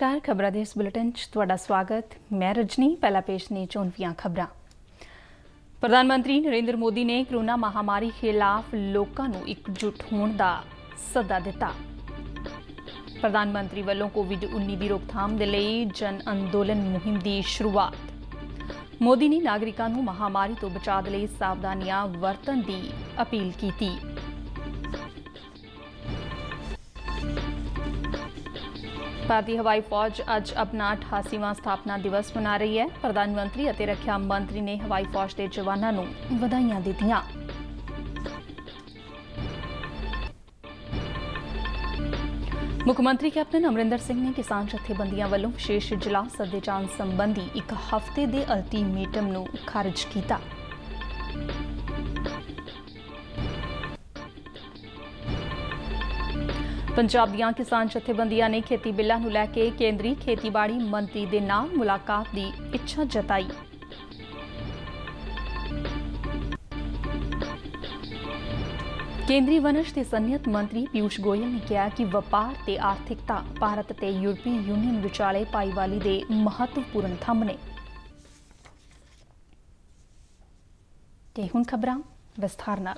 ਨਮਸਕਾਰ ਖਬਰਾਂ ਦੇ ਇਸ ਬੁਲੇਟਿਨ 'ਚ ਤੁਹਾਡਾ ਸਵਾਗਤ ਮੈਂ ਰਜਨੀ ਪਹਿਲਾ ਪੇਸ਼ ਨੇ ਚੋਣਵੀਆਂ ਖਬਰਾਂ ਪ੍ਰਧਾਨ ਮੰਤਰੀ ਨਰਿੰਦਰ ਮੋਦੀ ਨੇ ਕਰੋਨਾ ਮਹਾਮਾਰੀ ਖਿਲਾਫ ਲੋਕਾਂ ਨੂੰ ਇਕਜੁੱਟ ਹੋਣ ਦਾ ਸੱਦਾ ਦਿੱਤਾ ਪ੍ਰਧਾਨ ਮੰਤਰੀ ਵੱਲੋਂ ਕੋਵਿਡ-19 ਦੀ ਰੋਕਥਾਮ ਦੇ ਲਈ ਜਨ ਅੰਦੋਲਨ ਮੁਹਿੰਮ ਦੀ ਸ਼ੁਰੂਆਤ ਮੋਦੀ ਨੇ ਨਾਗਰਿਕਾਂ ਨੂੰ ਮਹਾਮਾਰੀ ਤੋਂ ਬਚਾਅ ਲਈ ਸਾਵਧਾਨੀਆਂ ਵਰਤਣ ਦੀ ਅਪੀਲ ਕੀਤੀ ਭਾਰਤੀ ਹਵਾਈ ਫੌਜ ਅੱਜ ਆਪਣਾ 88ਵਾਂ ਸਥਾਪਨਾ ਦਿਵਸ ਮਨਾ ਰਹੀ ਹੈ ਪ੍ਰਧਾਨ ਮੰਤਰੀ ਅਤੇ ਰੱਖਿਆ ਮੰਤਰੀ ਨੇ ਹਵਾਈ ਫੌਜ ਦੇ ਜਵਾਨਾਂ ਨੂੰ ਵਧਾਈਆਂ ਦਿੱਤੀਆਂ ਮੁੱਖ ਮੰਤਰੀ ਕੈਪਟਨ ਅਮਰਿੰਦਰ ਸਿੰਘ ਨੇ ਕਿਸਾਨ ਜਥੇਬੰਦੀਆਂ ਵੱਲੋਂ ਵਿਸ਼ੇਸ਼ ਜਲਾਸ ਸੱਦੇ ਜਾਣ ਸੰਬੰਧੀ ਇੱਕ ਹਫ਼ਤੇ ਦੇ ਅਲਟੀਮੇਟਮ ਨੂੰ ਖਾਰਜ ਕੀਤਾ ਪੰਜਾਬ ਦੀਆਂ ਕਿਸਾਨ ਜਥੇਬੰਦੀਆਂ ਨੇ ਖੇਤੀ ਬਿੱਲਾਂ ਨੂੰ ਲੈ ਕੇ ਕੇਂਦਰੀ ਖੇਤੀਬਾੜੀ ਮੰਤਰੀ ਦੇ ਨਾਲ ਮੁਲਾਕਾਤ ਦੀ ਇੱਛਾ ਜਤਾਈ ਕੇਂਦਰੀ ਵਣਜ ਤੇ ਸੰਨਿਤ ਮੰਤਰੀ ਪਿਊਸ਼ ਗੋਇਲ ਨੇ ਕਿਹਾ ਕਿ ਵਪਾਰ ਤੇ ਆਰਥਿਕਤਾ ਭਾਰਤ ਤੇ ਯੂਰਪੀ ਯੂਨੀਅਨ ਵਿਚਾਲੇ ਪਾਈਵਾਲੀ ਦੇ ਮਹੱਤਵਪੂਰਨ ਥੰਮ ਨੇ ਤੇ ਹੁਣ ਖਬਰਾਂ ਵਿਸਥਾਰ ਨਾਲ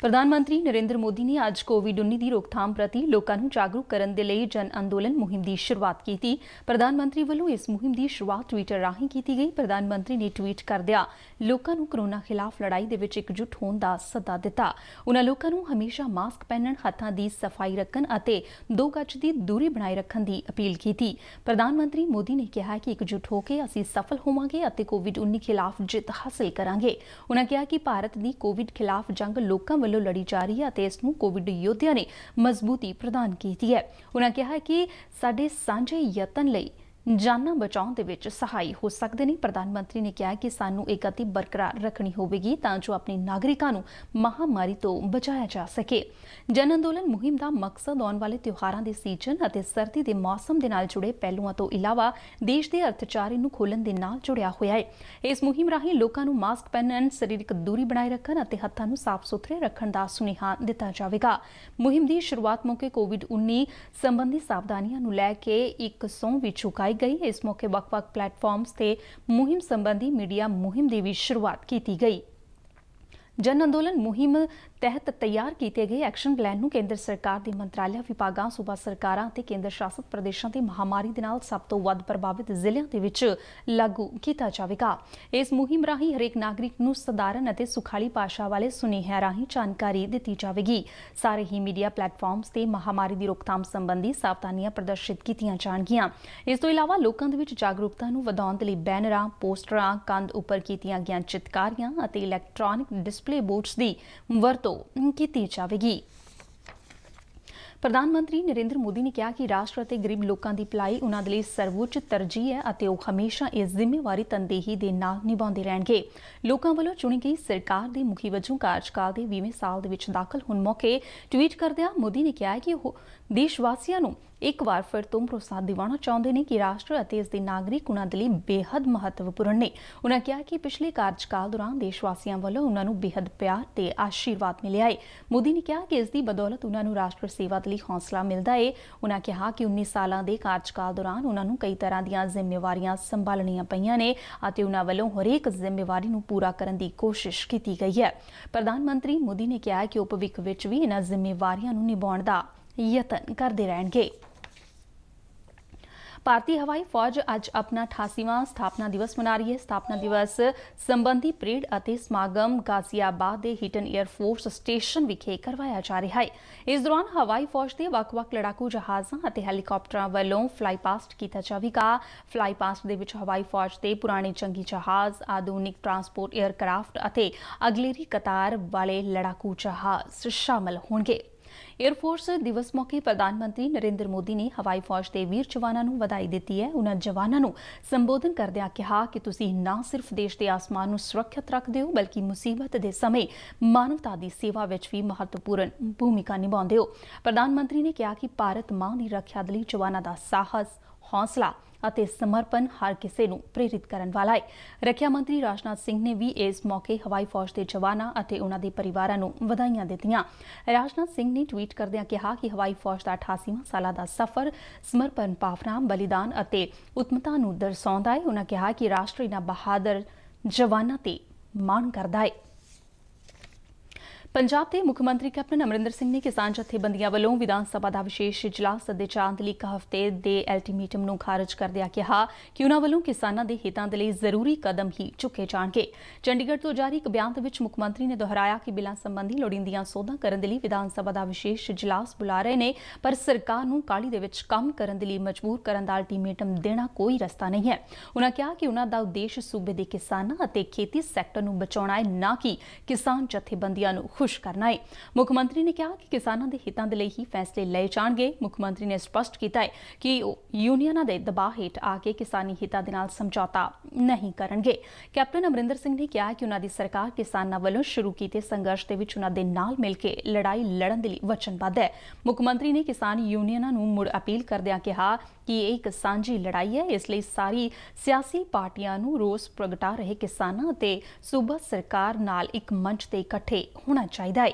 ਪ੍ਰਧਾਨ ਮੰਤਰੀ ਨਰਿੰਦਰ ਮੋਦੀ ਨੇ ਅੱਜ ਕੋਵਿਡ-19 ਦੀ ਰੋਕਥਾਮ ਪ੍ਰਤੀ ਲੋਕਾਂ ਨੂੰ ਜਾਗਰੂਕ ਕਰਨ ਦੇ ਲਈ ਜਨ ਅੰਦੋਲਨ ਮੁਹਿੰਮ ਦੀ ਸ਼ੁਰੂਆਤ ਕੀਤੀ ਪ੍ਰਧਾਨ ਮੰਤਰੀ ਵੱਲੋਂ ਇਸ ਮੁਹਿੰਮ ਦੀ ਸ਼ੁਰੂਆਤ ਟਵਿੱਟਰ ਰਾਹੀਂ ਕੀਤੀ ਗਈ ਪ੍ਰਧਾਨ ਮੰਤਰੀ ਨੇ ਟਵੀਟ ਕਰਦਿਆਂ ਲੋਕਾਂ ਨੂੰ ਕਰੋਨਾ ਖਿਲਾਫ ਲੜਾਈ ਦੇ ਵਿੱਚ ਇਕਜੁੱਟ ਹੋਣ ਦਾ ਸੱਦਾ ਦਿੱਤਾ ਉਹਨਾਂ ਲੋਕਾਂ ਨੂੰ ਹਮੇਸ਼ਾ ਮਾਸਕ ਪਹਿਨਣ ਹੱਥਾਂ ਦੀ ਸਫਾਈ ਰੱਖਣ ਅਤੇ ਦੋ ਗਜ ਦੀ ਦੂਰੀ ਬਣਾਈ ਰੱਖਣ ਦੀ ਅਪੀਲ ਕੀਤੀ ਪ੍ਰਧਾਨ ਮੰਤਰੀ ਮੋਦੀ ਨੇ ਕਿਹਾ ਕਿ ਇਕਜੁੱਟ ਹੋ ਕੇ ਅਸੀਂ ਸਫਲ ਹੋਵਾਂਗੇ ਅਤੇ ਕੋਵਿਡ-19 ਖਿਲਾਫ ਜਿੱਤ ਹਾਸਲ ਕਰਾਂਗੇ ਉਹਨਾਂ ਕਿਹਾ ਕਿ ਭਾਰਤ ਦੀ ਕੋਵਿਡ ਖਿਲਾਫ ਜੰਗ ਲੋਕਾਂ ਵੱਲੋਂ ਲੜੀ ਜਾ ਰਹੀ ਹੈ ਅਤੇ ਇਸ ਨੂੰ ਕੋਵਿਡ ਯੋਧਿਆਂ ਨੇ ਮਜ਼ਬੂਤੀ ਪ੍ਰਦਾਨ ਕੀਤੀ ਹੈ ਉਹਨਾਂ ਕਿਹਾ ਕਿ ਸਾਡੇ ਸਾਂਝੇ ਯਤਨ ਲਈ ਜਾਨਾਂ ਬਚਾਉਣ ਦੇ ਵਿੱਚ ਸਹਾਈ ਹੋ ਸਕਦੇ ਨੇ ਪ੍ਰਧਾਨ ਮੰਤਰੀ ਨੇ ਕਿਹਾ ਕਿ ਸਾਨੂੰ ਇੱਕ ਅਤੀ ਬਰਕਰਾਰ ਰੱਖਣੀ ਹੋਵੇਗੀ ਤਾਂ ਜੋ ਆਪਣੇ ਨਾਗਰਿਕਾਂ ਨੂੰ ਮਹਾਮਾਰੀ ਤੋਂ ਬਚਾਇਆ ਜਾ ਸਕੇ ਜਨ ਅੰਦੋਲਨ ਮੁਹਿੰਮ ਦਾ ਮਕਸਦ ਆਉਣ ਵਾਲੇ ਤਿਉਹਾਰਾਂ ਦੇ ਸੀਜ਼ਨ ਅਤੇ ਸਰਦੀ ਦੇ ਮੌਸਮ ਦੇ ਨਾਲ ਜੁੜੇ ਪਹਿਲੂਆਂ ਤੋਂ ਇਲਾਵਾ ਦੇਸ਼ ਦੇ ਅਰਥਚਾਰੇ ਨੂੰ ਖੋਲਣ ਦੇ ਨਾਲ ਜੁੜਿਆ ਹੋਇਆ ਹੈ ਇਸ ਮੁਹਿੰਮ ਰਾਹੀਂ ਲੋਕਾਂ ਨੂੰ ਮਾਸਕ ਪਹਿਨਣ ਸਰੀਰਕ ਦੂਰੀ ਬਣਾਈ ਰੱਖਣ ਅਤੇ ਹੱਥਾਂ ਨੂੰ ਸਾਫ਼ ਸੁਥਰੇ ਰੱਖਣ ਦਾ ਸੁਨੇਹਾ ਦਿੱਤਾ ਜਾਵੇਗਾ ਮੁਹਿੰਮ ਦੀ ਸ਼ੁਰੂਆਤ ਮੌਕੇ ਕੋਵਿਡ-19 ਸੰਬੰਧੀ ਸਾਵਧਾਨੀਆਂ ਨੂੰ ਲੈ ਕੇ ਇੱਕ ਸੌਂ ਵੀ ਕਰਵਾਈ ਗਈ ਇਸ ਮੌਕੇ ਵੱਖ-ਵੱਖ ਪਲੇਟਫਾਰਮਸ ਤੇ ਮੁਹਿੰਮ ਸੰਬੰਧੀ ਮੀਡੀਆ ਮੁਹਿੰਮ ਦੀ ਵੀ ਸ਼ੁਰੂਆਤ ਕੀਤੀ ਗਈ ਜਨ ਅੰਦੋਲਨ ਮੁਹਿੰਮ ਤਹਿਤ ਤਿਆਰ ਕੀਤੇ ਗਏ ਐਕਸ਼ਨ ਪਲਾਨ ਨੂੰ ਕੇਂਦਰ ਸਰਕਾਰ ਦੇ ਮੰਤਰਾਲਿਆਂ ਵਿਭਾਗਾਂ ਸੂਬਾ ਸਰਕਾਰਾਂ ਤੇ ਕੇਂਦਰ ਸ਼ਾਸਿਤ ਪ੍ਰਦੇਸ਼ਾਂ ਦੇ ਮਹਾਮਾਰੀ ਦੇ ਨਾਲ ਸਭ ਤੋਂ ਵੱਧ ਪ੍ਰਭਾਵਿਤ ਜ਼ਿਲ੍ਹਿਆਂ ਦੇ ਵਿੱਚ ਲਾਗੂ ਕੀਤਾ ਜਾਵੇਗਾ ਇਸ ਮੁਹਿੰਮ ਰਾਹੀਂ ਹਰੇਕ ਨਾਗਰਿਕ ਨੂੰ ਸਧਾਰਨ ਅਤੇ ਸੁਖਾਲੀ ਪਾਸ਼ਾ ਵਾਲੇ ਸੁਨੇਹਿਆਂ ਰਾਹੀਂ ਜਾਣਕਾਰੀ ਦਿੱਤੀ ਜਾਵੇਗੀ ਸਾਰੇ ਹੀ ਮੀਡੀਆ ਪਲੇਟਫਾਰਮਸ ਤੇ ਮਹਾਮਾਰੀ ਦੀ ਰੋਕਥਾਮ ਸੰਬੰਧੀ ਸਾਵਧਾਨੀਆਂ ਪ੍ਰਦਰਸ਼ਿਤ ਕੀਤੀਆਂ ਜਾਣਗੀਆਂ ਇਸ ਤੋਂ ਇਲਾਵਾ ਲੋਕਾਂ ਦੇ ਵਿੱਚ ਜਾਗਰੂਕਤਾ ਨੂੰ ਵਧਾਉਣ ਦੇ ਲਈ ਬੈਨਰਾਂ ਪੋਸਟਰਾਂ ਕੰਧ ਉੱਪਰ ਕੀਤੀਆਂ ਗਈਆਂ ਚਿਤਕਾਰੀਆਂ ਅਤੇ ਇਲੈਕਟ੍ਰੋਨਿਕ ਡਿਸਪਲੇ ਬੋਰਡਸ ਦੀ ਵਰਤੋਂ ਵਰਤੋਂ ਕੀਤੀ ਜਾਵੇਗੀ ਪ੍ਰਧਾਨ ਮੰਤਰੀ ਨਰਿੰਦਰ ਮੋਦੀ ਨੇ ਕਿਹਾ ਕਿ ਰਾਸ਼ਟਰ ਅਤੇ ਗਰੀਬ ਲੋਕਾਂ ਦੀ ਭਲਾਈ ਉਹਨਾਂ ਦੇ ਲਈ ਸਰਵੋੱਚ ਤਰਜੀਹ ਹੈ ਅਤੇ ਉਹ ਹਮੇਸ਼ਾ ਇਸ ਜ਼ਿੰਮੇਵਾਰੀ ਤਨਦੇਹੀ ਦੇ ਨਾਲ ਨਿਭਾਉਂਦੇ ਰਹਿਣਗੇ ਲੋਕਾਂ ਵੱਲੋਂ ਚੁਣੀ ਗਈ ਸਰਕਾਰ ਦੇ ਮੁਖੀ ਵਜੋਂ ਕਾਰਜਕਾਲ ਦੇ 20ਵੇਂ ਸਾਲ ਦੇ ਵਿੱਚ ਦਾਖਲ ਹੋਣ ਮੌਕੇ ਟਵੀਟ ਕਰਦਿਆਂ ਮੋਦੀ ਨੇ ਕਿਹਾ ਕਿ ਉਹ ਦੇਸ਼ ਵਾਸੀਆਂ ਨੂੰ ਇੱਕ ਵਾਰ ਫਿਰ ਤੋਂ ਭਰੋਸਾ ਦਿਵਾਉਣਾ ਚਾਹੁੰਦੇ ਨੇ ਕਿ ਰਾਸ਼ਟਰ ਅਤੇ ਇਸ ਦੇ ਨਾਗਰਿਕ ਉਹਨਾਂ ਦੇ ਲਈ ਬੇहद ਮਹੱਤਵਪੂਰਨ ਨੇ ਉਹਨਾਂ ਕਿਹਾ ਕਿ ਪਿਛਲੇ ਕਾਰਜਕਾਲ ਦੌਰਾਨ ਦੇਸ਼ ਵਾਸੀਆਂ ਵੱਲੋਂ ਉਹਨਾਂ ਨੂੰ ਬੇहद ਪਿਆਰ ਤੇ ਆਸ਼ੀਰਵਾਦ ਮਿਲਿਆ ਹੈ ਮੋਦੀ ਨੇ ਕਿਹਾ ਕਿ ਇਸ ਦੀ ਬਦੌਲਤ ਉਹਨਾਂ ਨੂੰ ਰਾਸ਼ਟਰ ਸੇਵਾ ਦੇ ਲਈ ਹੌਸਲਾ ਮਿਲਦਾ ਹੈ ਉਹਨਾਂ ਕਿਹਾ ਕਿ 19 ਸਾਲਾਂ ਦੇ ਕਾਰਜਕਾਲ ਦੌਰਾਨ ਉਹਨਾਂ ਨੂੰ ਕਈ ਤਰ੍ਹਾਂ ਦੀਆਂ ਜ਼ਿੰਮੇਵਾਰੀਆਂ ਸੰਭਾਲਣੀਆਂ ਪਈਆਂ ਨੇ ਅਤੇ ਉਹਨਾਂ ਵੱਲੋਂ ਹਰੇਕ ਜ਼ਿੰਮੇਵਾਰੀ ਨੂੰ ਪੂਰਾ ਕਰਨ ਦੀ ਕੋਸ਼ਿਸ਼ ਕੀਤੀ ਗਈ ਹੈ ਪ੍ਰਧਾਨ ਮੰਤਰੀ ਮੋਦੀ ਨੇ ਕਿਹਾ ਕਿ ਉਪਵਿਕ ਵਿੱਚ ਵੀ ਇਹਨਾਂ ਜ਼ਿੰਮੇਵਾਰੀਆਂ ਨੂੰ ਨਿਭਾਉਣ ਦਾ ਯਤਨ ਕਰਦੇ ਰਹਿਣਗੇ ਭਾਰਤੀ ਹਵਾਈ ਫੌਜ ਅੱਜ ਆਪਣਾ 88ਵਾਂ ਸਥਾਪਨਾ ਦਿਵਸ ਮਨਾ ਰਹੀ ਹੈ ਸਥਾਪਨਾ ਦਿਵਸ ਸੰਬੰਧੀ ਪ੍ਰੇਡ ਅਤੇ ਸਮਾਗਮ ਗਾਜ਼ੀਆਬਾਦ ਦੇ ਹਿਟਨ 에ਅਰ ਫੋਰਸ ਸਟੇਸ਼ਨ ਵਿਖੇ ਕਰਵਾਇਆ ਜਾ ਰਿਹਾ ਹੈ ਇਸ ਦੌਰਾਨ ਹਵਾਈ ਫੌਜ ਦੇ ਵੱਖ-ਵੱਖ ਲੜਾਕੂ ਜਹਾਜ਼ਾਂ ਅਤੇ ਹੈਲੀਕਾਪਟਰਾਂ ਵੱਲੋਂ ਫਲਾਈ ਪਾਸਟ ਕੀਤਾ ਜਾਵੇਗਾ ਫਲਾਈ ਪਾਸਟ ਦੇ ਵਿੱਚ ਹਵਾਈ ਫੌਜ ਦੇ ਪੁਰਾਣੇ ਚੰਗੀ ਜਹਾਜ਼ ਆਧੁਨਿਕ ਟਰਾਂਸਪੋਰਟ 에ਅਰਕ੍ਰਾਫਟ ਅਤੇ ਅਗਲੇਰੀ ਕਤਾਰ ਵਾਲੇ ਲੜਾਕੂ ਜਹਾਜ਼ ਸ਼ਾਮਲ ਹੋਣਗੇ 에ਅਰ ਦਿਵਸ ਮੌਕੇ ਪ੍ਰਧਾਨ ਮੰਤਰੀ ਨਰਿੰਦਰ ਮੋਦੀ ਨੇ ਹਵਾਈ ਫੌਜ ਦੇ ਵੀਰ ਜਵਾਨਾਂ ਨੂੰ ਵਧਾਈ ਦਿੱਤੀ ਹੈ ਉਹਨਾਂ ਜਵਾਨਾਂ ਨੂੰ ਸੰਬੋਧਨ ਕਰਦਿਆਂ ਕਿਹਾ ਕਿ ਤੁਸੀਂ ਨਾ ਸਿਰਫ ਦੇਸ਼ ਦੇ ਆਸਮਾਨ ਨੂੰ ਸੁਰੱਖਿਅਤ ਰੱਖਦੇ ਹੋ ਬਲਕਿ ਮੁਸੀਬਤ ਦੇ ਸਮੇਂ ਮਾਨਵਤਾ ਦੀ ਸੇਵਾ ਵਿੱਚ ਵੀ ਮਹੱਤਵਪੂਰਨ ਭੂਮਿਕਾ ਨਿਭਾਉਂਦੇ ਹੋ ਪ੍ਰਧਾਨ ਮੰਤਰੀ ਨੇ ਕਿਹਾ ਕਿ ਭਾਰਤ ਮਾਂ ਦੀ ਰੱਖਿਆ ਲਈ ਜਵਾਨਾਂ ਦਾ ਸਾਹਸ ਹੌਸਲਾ ਅਤੇ ਸਮਰਪਣ ਹਰ ਕਿਸੇ ਨੂੰ ਪ੍ਰੇਰਿਤ ਕਰਨ ਵਾਲਾ ਹੈ ਰੱਖਿਆ ਮੰਤਰੀ ਰਾਜਨਾਥ ਸਿੰਘ ਨੇ ਵੀ ਇਸ ਮੌਕੇ ਹਵਾਈ ਫੌਜ ਦੇ ਜਵਾਨਾਂ ਅਤੇ ਉਹਨਾਂ ਦੇ ਪਰਿਵਾਰਾਂ ਨੂੰ ਵਧਾਈਆਂ ਦਿੱਤੀਆਂ ਰਾਜਨਾਥ ਸਿੰਘ ਨੇ ਟਵੀਟ ਕਰਦਿਆਂ ਕਿਹਾ ਕਿ ਹਵਾਈ ਫੌਜ ਦਾ 88ਵਾਂ ਸਾਲਾ ਦਾ ਸਫ਼ਰ ਸਮਰਪਣ ਪਾਵਨਾਮ ਬਲੀਦਾਨ ਅਤੇ ਉਤਮਤਾ ਨੂੰ ਦਰਸਾਉਂਦਾ ਹੈ ਉਹਨਾਂ ਕਿਹਾ ਕਿ ਰਾਸ਼ਟਰੀ ਨਾ ਬਹਾਦਰ ਜਵਾਨਾਂ ਤੇ ਮਾਣ ਕਰਦਾ ਹੈ ਪੰਜਾਬ ਦੇ ਮੁੱਖ ਮੰਤਰੀ ਕੈਪਟਨ ਅਮਰਿੰਦਰ ਸਿੰਘ ਨੇ ਕਿਸਾਨ ਜਥੇਬੰਦੀਆਂ ਵੱਲੋਂ ਵਿਧਾਨ ਸਭਾ ਦਾ ਵਿਸ਼ੇਸ਼ ਇਜਲਾਸ ਸੱਦੇ ਚਾਂਦ ਲਈ ਇੱਕ ਹਫ਼ਤੇ ਦੇ ਅਲਟੀਮੇਟਮ ਨੂੰ ਖਾਰਜ ਕਰਦਿਆਂ ਕਿਹਾ ਕਿ ਉਹਨਾਂ ਵੱਲੋਂ ਕਿਸਾਨਾਂ ਦੇ ਹਿੱਤਾਂ ਦੇ ਲਈ ਜ਼ਰੂਰੀ ਕਦਮ ਹੀ ਚੁੱਕੇ ਜਾਣਗੇ ਚੰਡੀਗੜ੍ਹ ਤੋਂ ਜਾਰੀ ਇੱਕ ਬਿਆਨ ਦੇ ਵਿੱਚ ਮੁੱਖ ਮੰਤਰੀ ਨੇ ਦੁਹਰਾਇਆ ਕਿ ਬਿਲਾਂ ਸੰਬੰਧੀ ਲੋੜੀਂਦੀਆਂ ਸੋਧਾਂ ਕਰਨ ਦੇ ਲਈ ਵਿਧਾਨ ਸਭਾ ਦਾ ਵਿਸ਼ੇਸ਼ ਇਜਲਾਸ ਬੁਲਾ ਰਹੇ ਨੇ ਪਰ ਸਰਕਾਰ ਨੂੰ ਕਾਲੀ ਦੇ ਵਿੱਚ ਕੰਮ ਕਰਨ ਦੇ ਲਈ ਮਜਬੂਰ ਕਰਨ ਦਾ ਅਲਟੀਮੇਟਮ ਦੇਣਾ ਕੋਈ ਰਸਤਾ ਨਹੀਂ ਹੈ ਉਹਨਾਂ ਕਿਹਾ ਕਿ ਉਹਨਾਂ ਦਾ ਉਦੇਸ਼ ਸੂਬੇ ਦੇ ਕਿਸਾਨਾਂ ਅਤੇ ਖੇਤੀ ਸੈਕਟਰ ਨੂੰ ਬਚਾਉਣਾ ਹੈ ਨਾ ਕਿ ਕਿਸਾਨ ਜਥੇਬੰਦੀਆਂ ਨੂੰ ਖੁਸ਼ ਕਰਨਾ ਹੈ ਮੁੱਖ ਮੰਤਰੀ ਨੇ ਕਿਹਾ ਕਿ ਕਿਸਾਨਾਂ ਦੇ ਹਿੱਤਾਂ ਦੇ ਲਈ ਹੀ ਫੈਸਲੇ ਲਏ ਜਾਣਗੇ ਮੁੱਖ ਮੰਤਰੀ ਨੇ ਸਪਸ਼ਟ ਕੀਤਾ ਹੈ ਕਿ ਯੂਨੀਅਨਾਂ ਦੇ ਦਬਾਅ ਹੇਠ ਆ ਕੇ ਕਿਸਾਨੀ ਹਿੱਤਾਂ ਦੇ ਨਾਲ ਸਮਝੌਤਾ ਨਹੀਂ ਕਰਨਗੇ ਕੈਪਟਨ ਅਮਰਿੰਦਰ ਸਿੰਘ ਨੇ ਕਿਹਾ ਕਿ ਉਹਨਾਂ ਦੀ ਸਰਕਾਰ ਕਿਸਾਨਾਂ ਵੱਲੋਂ ਸ਼ੁਰੂ ਕੀਤੇ ਸੰਘਰਸ਼ ਦੇ ਵਿੱਚ ਉਹਨਾਂ ਦੇ ਨਾਲ ਮਿਲ ਕੇ ਲੜਾਈ ਲੜਨ ਦੇ ਲਈ ਵਚਨਬੱਧ ਹੈ ਮੁੱਖ ਮੰਤਰੀ ਨੇ ਕਿਸਾਨ ਯੂਨੀਅਨਾਂ ਨੂੰ ਮੁੜ ਅਪੀਲ ਕਰਦਿਆਂ ਕਿਹਾ ਕਿ ਇਹ ਇੱਕ ਸਾਂਝੀ ਲੜਾਈ ਹੈ ਇਸ ਲਈ ਸਾਰੀ ਸਿਆਸੀ ਪਾਰਟੀਆਂ ਨੂੰ ਰੋਸ ਪ੍ਰਗਟਾ ਰਹੇ ਕਿਸਾਨਾਂ ਅਤੇ ਸੂਬਾ ਸਰਕਾਰ ਨਾਲ ਇੱਕ ਮੰਚ ਤੇ ਇਕੱਠੇ ਹੋਣਾ ਚਾਹੀਦਾ ਹੈ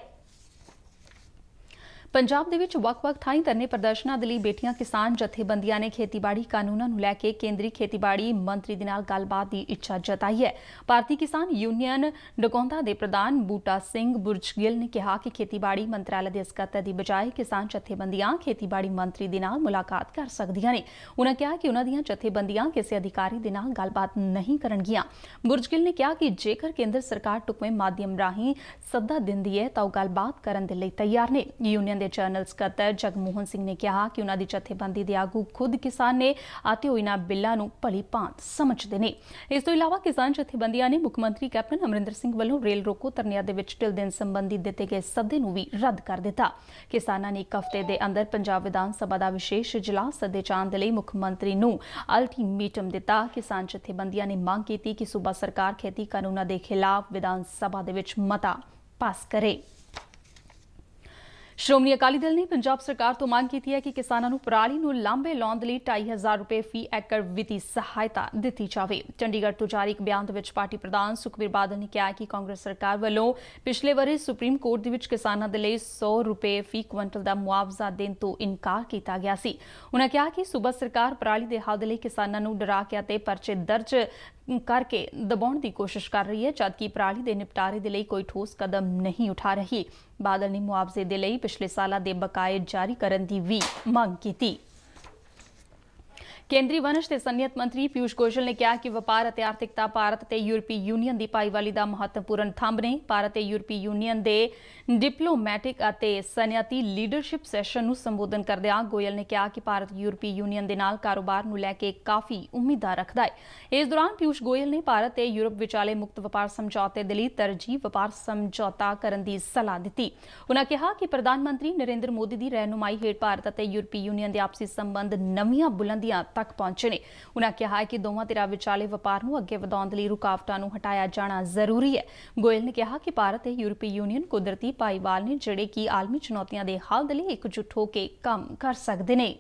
ਪੰਜਾਬ ਦੇ ਵਿੱਚ ਵੱਖ-ਵੱਖ ਥਾਈਂ ਧਰਨੇ ਪ੍ਰਦਰਸ਼ਨਾਂ ਦੇ ਲਈ ਬੇਟੀਆਂ ਕਿਸਾਨ ਜਥੇਬੰਦੀਆਂ ਨੇ ਖੇਤੀਬਾੜੀ ਕਾਨੂੰਨਾਂ ਨੂੰ ਲੈ ਕੇ ਕੇਂਦਰੀ ਖੇਤੀਬਾੜੀ ਮੰਤਰੀ ਦੇ ਨਾਲ ਗੱਲਬਾਤ ਦੀ ਇੱਛਾ ਜਤਾਈ ਹੈ ਭਾਰਤੀ ਕਿਸਾਨ ਯੂਨੀਅਨ ਡਕੌਂਦਾ ਦੇ ਪ੍ਰਧਾਨ ਬੂਟਾ ਸਿੰਘ ਬੁਰਜਗਿਲ ਨੇ ਕਿਹਾ ਕਿ ਖੇਤੀਬਾੜੀ ਮੰਤਰਾਲੇ ਦੇ ਸਕੱਤਰ ਦੀ ਬਜਾਏ ਕਿਸਾਨ ਜਥੇਬੰਦੀਆਂ ਖੇਤੀਬਾੜੀ ਮੰਤਰੀ ਦੇ ਨਾਲ ਮੁਲਾਕਾਤ ਕਰ ਸਕਦੀਆਂ ਨੇ ਉਹਨਾਂ ਕਿਹਾ ਕਿ ਉਹਨਾਂ ਦੀਆਂ ਜਥੇਬੰਦੀਆਂ ਕਿਸੇ ਅਧਿਕਾਰੀ ਦੇ ਨਾਲ ਗੱਲਬਾਤ ਨਹੀਂ ਕਰਨਗੀਆਂ ਬੁਰਜਗਿਲ ਨੇ ਕਿਹਾ ਕਿ ਜੇਕਰ ਕੇਂਦਰ ਸਰਕਾਰ ਟੁਕਵੇਂ ਮਾਧਿਅਮ ਰਾਹੀਂ ਸੱਦਾ ਦਿੰਦੀ ਹੈ ਤਾਂ ਉਹ ਗੱਲਬਾਤ ਕਰਨ ਦੇ ਲਈ ਤਿਆਰ ਨੇ ਯੂਨੀਅਨ ਦੇ ਜਨਰਲ ਸਕੱਤਰ ਜਗਮੋਹਨ ਸਿੰਘ ਨੇ ਕਿਹਾ ਕਿ ਉਹਨਾਂ ਦੀ ਜਥੇਬੰਦੀ ਦੇ ਆਗੂ ਖੁਦ ਕਿਸਾਨ ਨੇ ਆਤੇ ਹੋਈ ਨਾ ਬਿੱਲਾਂ ਨੂੰ ਭਲੀ ਭਾਂਤ ਸਮਝਦੇ ਨੇ ਇਸ ਤੋਂ ਇਲਾਵਾ ਕਿਸਾਨ ਜਥੇਬੰਦੀਆਂ ਨੇ ਮੁੱਖ ਮੰਤਰੀ ਕੈਪਟਨ ਅਮਰਿੰਦਰ ਸਿੰਘ ਵੱਲੋਂ ਰੇਲ ਰੋਕੋ ਧਰਨਿਆਂ ਦੇ ਵਿੱਚ ਟਿਲ ਦੇਣ ਸੰਬੰਧੀ ਦਿੱਤੇ ਗਏ ਸੱਦੇ ਨੂੰ ਵੀ ਰੱਦ ਕਰ ਦਿੱਤਾ ਕਿਸਾਨਾਂ ਨੇ ਇੱਕ ਹਫ਼ਤੇ ਦੇ ਅੰਦਰ ਪੰਜਾਬ ਵਿਧਾਨ ਸਭਾ ਦਾ ਵਿਸ਼ੇਸ਼ ਜਲਾਸ ਸੱਦੇ ਚਾਂਦ ਦੇ ਲਈ ਮੁੱਖ ਮੰਤਰੀ ਨੂੰ ਅਲਟੀਮੇਟਮ ਦਿੱਤਾ ਕਿਸਾਨ ਜਥੇਬੰਦੀਆਂ ਨੇ ਮੰਗ ਕੀਤੀ ਕਿ ਸੂਬਾ ਸਰਕਾਰ ਖੇਤੀ ਕਾਨੂੰਨਾਂ ਦੇ ਖਿਲਾਫ ਵਿਧਾਨ ਸਭਾ ਦੇ ਵਿੱਚ ਮਤਾ ਪਾਸ ਕਰੇ ਸ਼੍ਰੋਮਣੀ ਅਕਾਲੀ ਦਲ ਨੇ ਪੰਜਾਬ ਸਰਕਾਰ ਤੋਂ ਮੰਗ ਕੀਤੀ ਹੈ ਕਿ ਕਿਸਾਨਾਂ ਨੂੰ ਪਰਾਲੀ ਨੂੰ ਲਾਂਬੇ ਲਾਉਣ ਲਈ 2500 ਰੁਪਏ ਫੀ ਏਕੜ ਵਿੱਤੀ ਸਹਾਇਤਾ ਦਿੱਤੀ ਜਾਵੇ ਚੰਡੀਗੜ੍ਹ ਤੋਂ ਜਾਰੀ ਇੱਕ ਬਿਆਨ ਦੇ ਵਿੱਚ ਪਾਰਟੀ ਪ੍ਰਧਾਨ ਸੁਖਬੀਰ ਬਾਦਲ ਨੇ ਕਿਹਾ ਕਿ ਕਾਂਗਰਸ ਸਰਕਾਰ ਵੱਲੋਂ ਪਿਛਲੇ ਵਰੇ ਸੁਪਰੀਮ ਕੋਰਟ ਦੇ ਵਿੱਚ ਕਿਸਾਨਾਂ ਦੇ ਲਈ 100 ਰੁਪਏ ਫੀ ਕੁਇੰਟਲ ਦਾ ਮੁਆਵਜ਼ਾ ਦੇਣ ਤੋਂ ਇਨਕਾਰ ਕੀਤਾ ਗਿਆ ਸੀ ਉਹਨਾਂ ਕਿਹਾ ਕਿ ਸੂਬਾ ਸਰਕਾਰ ਪਰਾਲੀ ਦੇ ਹੱਲ ਲਈ ਕਿਸਾਨਾਂ ਨੂੰ ਡਰਾ ਕੇ ਅਤੇ ਪਰਚੇ ਦਰਜ करके दबाने की कोशिश कर रही है जबकि पराली के निपटारे लिए कोई ठोस कदम नहीं उठा रही बादल ने मुआवजे के लिए पिछले साल के बकाए जारी करने की भी मांग की थी। ਕੇਂਦਰੀ ਵਣਜ ਤੇ ਸਨਅਤ ਮੰਤਰੀ ਪਿਊਸ਼ ਗੋਇਲ ਨੇ ਕਿਹਾ ਕਿ ਵਪਾਰ ਅਤੇ ਆਰਥਿਕਤਾ ਭਾਰਤ ਤੇ ਯੂਰਪੀ ਯੂਨੀਅਨ ਦੀ ਪਾਈਵਾਲੀ ਦਾ ਮਹੱਤਵਪੂਰਨ ਥੰਬ ਨੇ ਭਾਰਤ ਤੇ ਯੂਰਪੀ ਯੂਨੀਅਨ ਦੇ ਡਿਪਲੋਮੈਟਿਕ ਅਤੇ ਸਨਅਤੀ ਲੀਡਰਸ਼ਿਪ ਸੈਸ਼ਨ ਨੂੰ ਸੰਬੋਧਨ ਕਰਦੇ ਆ ਗੋਇਲ ਨੇ ਕਿਹਾ ਕਿ ਭਾਰਤ ਯੂਰਪੀ ਯੂਨੀਅਨ ਦੇ ਨਾਲ ਕਾਰੋਬਾਰ ਨੂੰ ਲੈ ਕੇ ਕਾਫੀ ਉਮੀਦਾਂ ਰੱਖਦਾ ਹੈ ਇਸ ਦੌਰਾਨ ਪਿਊਸ਼ ਗੋਇਲ ਨੇ ਭਾਰਤ ਤੇ ਯੂਰਪ ਵਿਚਾਲੇ ਮੁਕਤ ਵਪਾਰ ਸਮਝੌਤੇ ਦੇ ਲਈ ਤਰਜੀਹ ਵਪਾਰ ਸਮਝੌਤਾ ਕਰਨ ਦੀ ਸਲਾਹ ਦਿੱਤੀ ਉਹਨਾਂ ਕਿਹਾ ਕਿ ਪ੍ਰਧਾਨ ਮੰਤਰੀ ਨਰਿੰਦਰ ਮੋਦੀ ਦੀ ਰਹਿਨੁਮਾਈ ਹੇਠ ਭਾਰਤ ਅਤੇ ਯੂਰਪੀ ਯੂਨੀਅਨ ਦੇ ਆਪਸੀ ਸੰਬੰਧ ਨਵੀਆਂ ਬੁਲੰਦੀਆਂ ਤੱਕ ਪਹੁੰਚੇ ਨੇ ਉਹਨਾਂ ਕਿਹਾ ਕਿ ਦੋਵਾਂ ਧਿਰਾਂ ਵਿਚਾਲੇ ਵਪਾਰ ਨੂੰ ਅੱਗੇ ਵਧਾਉਣ ਲਈ ਰੁਕਾਵਟਾਂ ਨੂੰ ਹਟਾਇਆ ਜਾਣਾ ਜ਼ਰੂਰੀ ਹੈ ਗੋਇਲ ਨੇ ਕਿਹਾ ਕਿ ਭਾਰਤ ਤੇ ਯੂਰਪੀ ਯੂਨੀਅਨ ਕੁਦਰਤੀ ਪਾਈਵਾਲ ਨੇ ਜਿਹੜੇ ਕਿ ਆਲਮੀ ਚੁਣੌਤੀਆਂ ਦੇ ਹੱਲ ਦੇ ਲਈ ਇਕਜੁੱਟ ਹੋ ਕੇ ਕੰਮ ਕਰ ਸਕਦੇ ਨੇ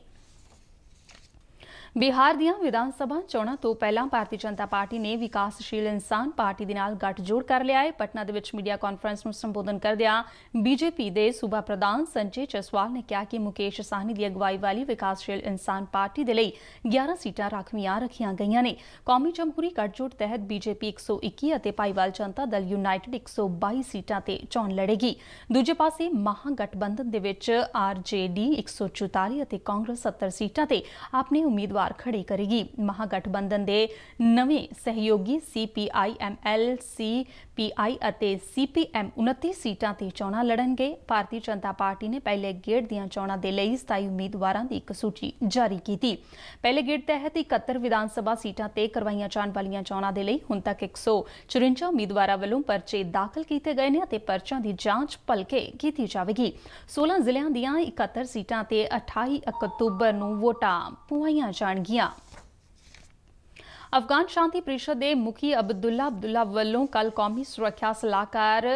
ਬਿਹਾਰ ਦੀਆਂ ਵਿਧਾਨ ਸਭਾ ਚੋਣਾਂ ਤੋਂ ਪਹਿਲਾਂ ਭਾਰਤੀ ਜਨਤਾ ਪਾਰਟੀ ਨੇ ਵਿਕਾਸਸ਼ੀਲ ਇਨਸਾਨ ਪਾਰਟੀ ਦੇ ਨਾਲ ਗੱਠਜੋੜ ਕਰ ਲਿਆ ਹੈ ਪਟਨਾ ਦੇ ਵਿੱਚ ਮੀਡੀਆ ਕਾਨਫਰੰਸ ਨੂੰ ਸੰਬੋਧਨ ਕਰਦਿਆਂ ਬੀਜੇਪੀ ਦੇ ਸੂਬਾ ਪ੍ਰਧਾਨ ਸੰਜੇ ਜਸਵਾਲ ਨੇ ਕਿਹਾ ਕਿ ਮੁਕੇਸ਼ ਸਾਹਨੀ ਦੀ ਅਗਵਾਈ ਵਾਲੀ ਵਿਕਾਸਸ਼ੀਲ ਇਨਸਾਨ ਪਾਰਟੀ ਦੇ ਲਈ 11 ਸੀਟਾਂ ਰਾਖਵੀਆਂ ਰੱਖੀਆਂ ਗਈਆਂ ਨੇ ਕੌਮੀ ਜਮਹੂਰੀ ਗੱਠਜੋੜ ਤਹਿਤ ਬੀਜੇਪੀ 121 ਅਤੇ ਪਾਈਵਾਲ ਜਨਤਾ ਦਲ ਯੂਨਾਈਟਿਡ 122 ਸੀਟਾਂ ਤੇ ਚੋਣ ਲੜੇਗੀ ਦੂਜੇ ਪਾਸੇ ਮਹਾ ਗਠਬੰਧਨ ਦੇ ਵਿੱਚ ਆਰਜੇਡੀ 144 ਅਤੇ ਕਾਂਗਰਸ 70 ਸੀਟਾਂ ਤੇ ਆਪਣੇ ਉਮੀਦਵਾਰ ਉਮੀਦਵਾਰ ਖੜੇ ਕਰੇਗੀ ਮਹਾਗਠਬੰਧਨ ਦੇ ਨਵੇਂ ਸਹਿਯੋਗੀ ਸੀਪੀਆਈਐਮਐਲ ਸੀਪੀਆਈ ਅਤੇ ਸੀਪੀਐਮ 29 ਸੀਟਾਂ ਤੇ ਚੋਣਾਂ ਲੜਨਗੇ ਭਾਰਤੀ ਜਨਤਾ ਪਾਰਟੀ ਨੇ ਪਹਿਲੇ ਗੇੜ ਦੀਆਂ ਚੋਣਾਂ ਦੇ ਲਈ 27 ਉਮੀਦਵਾਰਾਂ ਦੀ ਇੱਕ ਸੂਚੀ ਜਾਰੀ ਕੀਤੀ ਪਹਿਲੇ ਗੇੜ ਤਹਿਤ 71 ਵਿਧਾਨ ਸਭਾ ਸੀਟਾਂ ਤੇ ਕਰਵਾਈਆਂ ਜਾਣ ਵਾਲੀਆਂ ਚੋਣਾਂ ਦੇ ਲਈ ਹੁਣ ਤੱਕ 154 ਉਮੀਦਵਾਰਾਂ ਵੱਲੋਂ ਪਰਚੇ ਦਾਖਲ ਕੀਤੇ ਗਏ ਨੇ ਅਤੇ ਪਰਚਾ ਦੀ ਜਾਂਚ ਭਲਕੇ ਕੀਤੀ ਜਾਵੇਗੀ 16 ਜ਼ਿਲ੍ਹਿਆਂ ਦੀਆਂ 71 ਸੀਟਾਂ ਤੇ 28 ਅਕਤੂਬਰ ਨੂੰ ਵੋਟਾਂ ਪੁਆਈਆਂ ਜਾਣ ਜਾਣਗੀਆਂ ਅਫਗਾਨ ਸ਼ਾਂਤੀ ਪ੍ਰੀਸ਼ਦ ਦੇ ਮੁਖੀ ਅਬਦੁੱਲਾ ਅਬਦੁੱਲਾ ਵੱਲੋਂ ਕੱਲ ਕੌਮੀ ਸੁਰੱਖਿਆ ਸਲਾਹਕਾਰ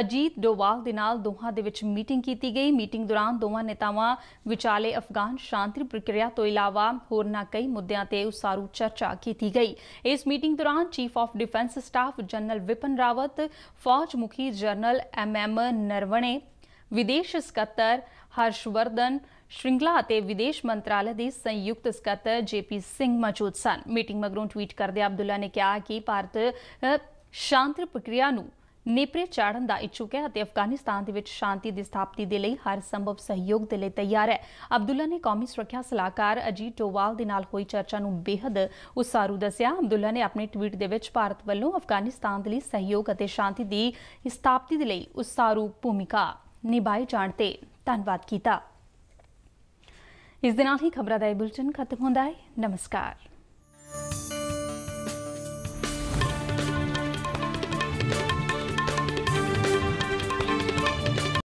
ਅਜੀਤ ਡੋਵਾਲ ਦੇ ਨਾਲ ਦੋਹਾਂ ਦੇ ਵਿੱਚ ਮੀਟਿੰਗ ਕੀਤੀ ਗਈ ਮੀਟਿੰਗ ਦੌਰਾਨ ਦੋਵਾਂ ਨੇਤਾਵਾਂ ਵਿਚਾਲੇ ਅਫਗਾਨ ਸ਼ਾਂਤੀ ਪ੍ਰਕਿਰਿਆ ਤੋਂ ਇਲਾਵਾ ਹੋਰ ਨਾ ਕਈ ਮੁੱਦਿਆਂ ਤੇ ਉਸਾਰੂ ਚਰਚਾ ਕੀਤੀ ਗਈ ਇਸ ਮੀਟਿੰਗ ਦੌਰਾਨ chief of defence staff general Vipin Rawat ਫੌਜ ਮੁਖੀ ਜਨਰਲ ਐਮ ਐਮ ਨਰਵਣੇ ਵਿਦੇਸ਼ ਸਕੱਤਰ ਹਰਸ਼ਵਰਧਨ ਸ਼੍ਰਿੰਗਲਾ ਅਤੇ ਵਿਦੇਸ਼ ਮੰਤਰਾਲੇ ਦੇ ਸੰਯੁਕਤ ਸਕੱਤਰ ਜੇਪੀ ਸਿੰਘ ਮੌਜੂਦ ਸਨ ਮੀਟਿੰਗ ਮਗਰੋਂ ਟਵੀਟ ਕਰਦੇ ਅਬਦੁੱਲਾ ਨੇ ਕਿਹਾ ਕਿ ਭਾਰਤ ਸ਼ਾਂਤੀ ਪ੍ਰਕਿਰਿਆ ਨੂੰ ਨੇਪਰੇ ਚਾੜਨ ਦਾ ਇੱਛੁਕ ਹੈ ਅਤੇ ਅਫਗਾਨਿਸਤਾਨ ਦੇ ਵਿੱਚ ਸ਼ਾਂਤੀ ਦੀ ਸਥਾਪਤੀ ਦੇ ਲਈ ਹਰ ਸੰਭਵ ਸਹਿਯੋਗ ਦੇ ਲਈ ਤਿਆਰ ਹੈ ਅਬਦੁੱਲਾ ਨੇ ਕੌਮੀ ਸੁਰੱਖਿਆ ਸਲਾਹਕਾਰ ਅਜੀਤ ਟੋਵਾਲ ਦੇ ਨਾਲ ਹੋਈ ਚਰਚਾ ਨੂੰ ਬੇਹਦ ਉਸਾਰੂ ਦੱਸਿਆ ਅਬਦੁੱਲਾ ਨੇ ਆਪਣੇ ਟਵੀਟ ਦੇ ਵਿੱਚ ਭਾਰਤ ਵੱਲੋਂ ਅਫਗਾਨਿਸਤਾਨ ਦੇ ਲਈ ਸਹਿਯੋਗ ਅਤੇ ਸ਼ਾਂਤੀ ਦੀ ਸਥਾਪਤੀ ਦੇ ਲਈ ਉਸਾਰੂ ਭੂਮਿਕਾ ਨਿਭਾਈ ਜਾਣ ਤੇ ਧੰਨਵਾਦ ਕੀਤਾ ਇਸ ਦੇ ਨਾਲ ਹੀ ਖਬਰਾਂ ਦਾ ਇਹ ਬੁਲਟਨ ਖਤਮ ਹੁੰਦਾ ਹੈ ਨਮਸਕਾਰ